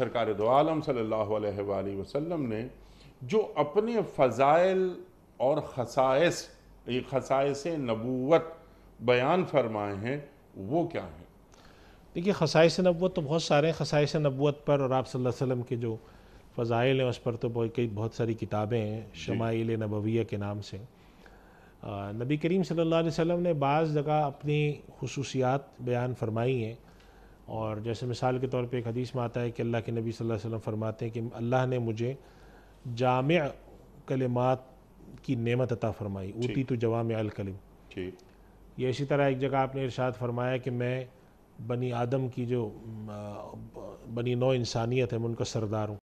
सरकार दो आलम सल्लल्लाहु अलैहि वसल्लम ने जो अपने फ़ज़ाइल और खसाइस ये खसाइस नबूवत बयान फरमाए हैं वो क्या हैं देखिए खसाइस नबूत तो बहुत सारे खसाइस नबूत पर और आप सल्लल्लाहु अलैहि वसल्लम के जो फ़ज़ाइल हैं उस पर तो बहुत कई बहुत सारी किताबें हैं शमाइल नबविया के नाम से नबी करीम सल्लल्लाहु अलैहि वसल्लम ने बाज़ जगह अपनी खसूसियात बयान फरमाई हैं और जैसे मिसाल के तौर पे एक हदीस में आता है कि अल्लाह के नबी सल्लल्लाहु अलैहि वसल्लम फरमाते हैं कि अल्लाह ने मुझे जाम कलिमात की नेमत अता फरमाई ऊती तो जवाम अलकलम ये इसी तरह एक जगह आपने इरशाद फरमाया कि मैं बनी आदम की जो बनी नौ इंसानियत है मैं उनका सरदार हूँ